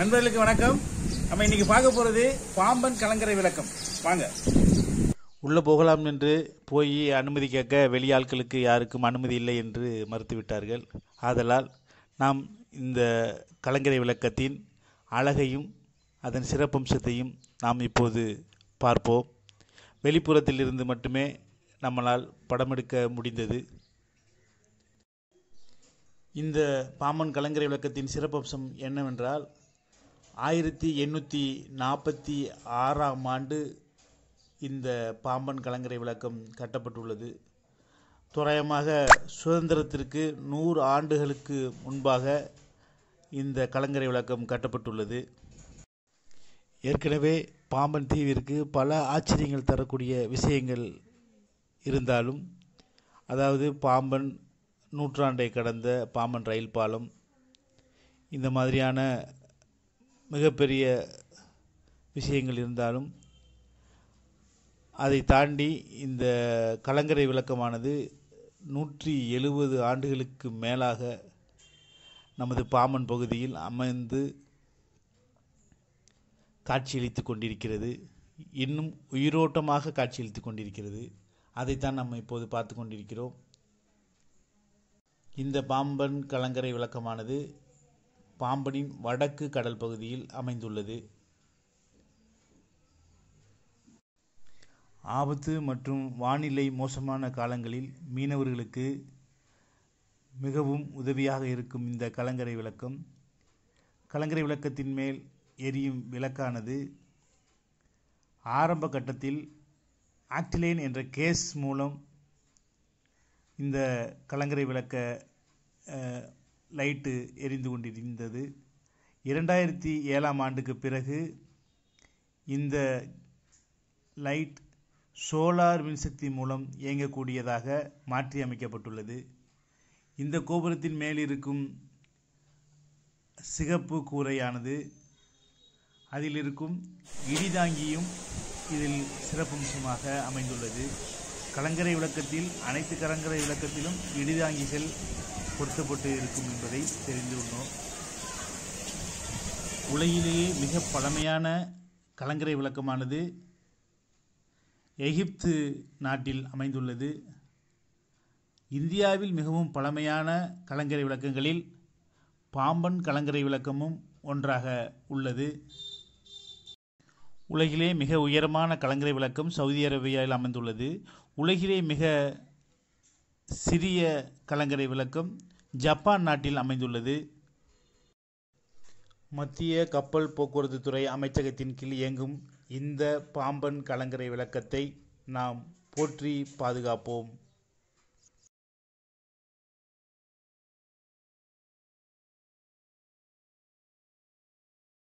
நண்பர்களுக்கு வணக்கம் நம்ம இன்னைக்கு பார்க்க போகிறது பாம்பன் கலங்கரை விளக்கம் வாங்க உள்ளே போகலாம் என்று போய் அனுமதி கேட்க வெளியாட்களுக்கு யாருக்கும் அனுமதி இல்லை என்று மறுத்துவிட்டார்கள் ஆதலால் நாம் இந்த கலங்கரை விளக்கத்தின் அழகையும் அதன் சிறப்பம்சத்தையும் நாம் இப்போது பார்ப்போம் வெளிப்புறத்தில் இருந்து மட்டுமே நம்மளால் படமெடுக்க முடிந்தது இந்த பாம்பன் கலங்கரை விளக்கத்தின் சிறப்பம்சம் என்னவென்றால் ஆயிரத்தி எண்ணூற்றி நாற்பத்தி ஆறாம் ஆண்டு இந்த பாம்பன் கலங்கரை விளக்கம் கட்டப்பட்டுள்ளது துறையமாக சுதந்திரத்திற்கு நூறு ஆண்டுகளுக்கு முன்பாக இந்த கலங்கரை விளக்கம் கட்டப்பட்டுள்ளது ஏற்கனவே பாம்பன் தீவிற்கு பல ஆச்சரியங்கள் தரக்கூடிய விஷயங்கள் இருந்தாலும் அதாவது பாம்பன் நூற்றாண்டை கடந்த பாம்பன் ரயில் பாலம் இந்த மாதிரியான மிகப்பெரிய விஷயங்கள் இருந்தாலும் அதை தாண்டி இந்த கலங்கரை விளக்கமானது நூற்றி எழுபது ஆண்டுகளுக்கு மேலாக நமது பாமன் பகுதியில் அமைந்து காட்சியளித்து கொண்டிருக்கிறது இன்னும் உயிரோட்டமாக காட்சியளித்து கொண்டிருக்கிறது அதைத்தான் நம்ம இப்போது பார்த்து கொண்டிருக்கிறோம் இந்த பாம்பன் கலங்கரை விளக்கமானது பாம்பனின் வடக்கு கடல் பகுதியில் அமைந்துள்ளது ஆபத்து மற்றும் வானிலை மோசமான காலங்களில் மீனவர்களுக்கு மிகவும் உதவியாக இருக்கும் இந்த கலங்கரை விளக்கம் கலங்கரை விளக்கத்தின் மேல் எரியும் விளக்கானது ஆரம்ப கட்டத்தில் ஆக்டிலேன் என்ற கேஸ் மூலம் இந்த கலங்கரை விளக்க லைட்டு எரிந்து கொண்டிருந்தது இரண்டாயிரத்தி ஏழாம் ஆண்டுக்கு பிறகு இந்த லைட் சோலார் மின்சக்தி மூலம் இயங்கக்கூடியதாக மாற்றி அமைக்கப்பட்டுள்ளது இந்த கோபுரத்தின் மேலிருக்கும் சிகப்பு கூரையானது அதில் இருக்கும் இடிதாங்கியும் இதில் சிறப்பம்சமாக அமைந்துள்ளது கலங்கரை விளக்கத்தில் அனைத்து கலங்கரை விளக்கத்திலும் இடிதாங்கிகள் பொருத்தப்பட்டு இருக்கும் என்பதை தெரிந்து கொண்டோம் உலகிலேயே மிக பழமையான கலங்கரை விளக்கமானது எகிப்து நாட்டில் அமைந்துள்ளது இந்தியாவில் மிகவும் பழமையான கலங்கரை விளக்கங்களில் பாம்பன் கலங்கரை விளக்கமும் ஒன்றாக உள்ளது உலகிலே மிக உயரமான கலங்கரை விளக்கம் சவுதி அரேபியாவில் அமைந்துள்ளது உலகிலே மிக சிறிய கலங்கரை விளக்கம் ஜப்பான் நாட்டில் அமைந்துள்ளது மத்திய கப்பல் போக்குவரத்து துறை அமைச்சகத்தின் கீழ் இயங்கும் இந்த பாம்பன் கலங்கரை விளக்கத்தை நாம் போற்றி பாதுகாப்போம்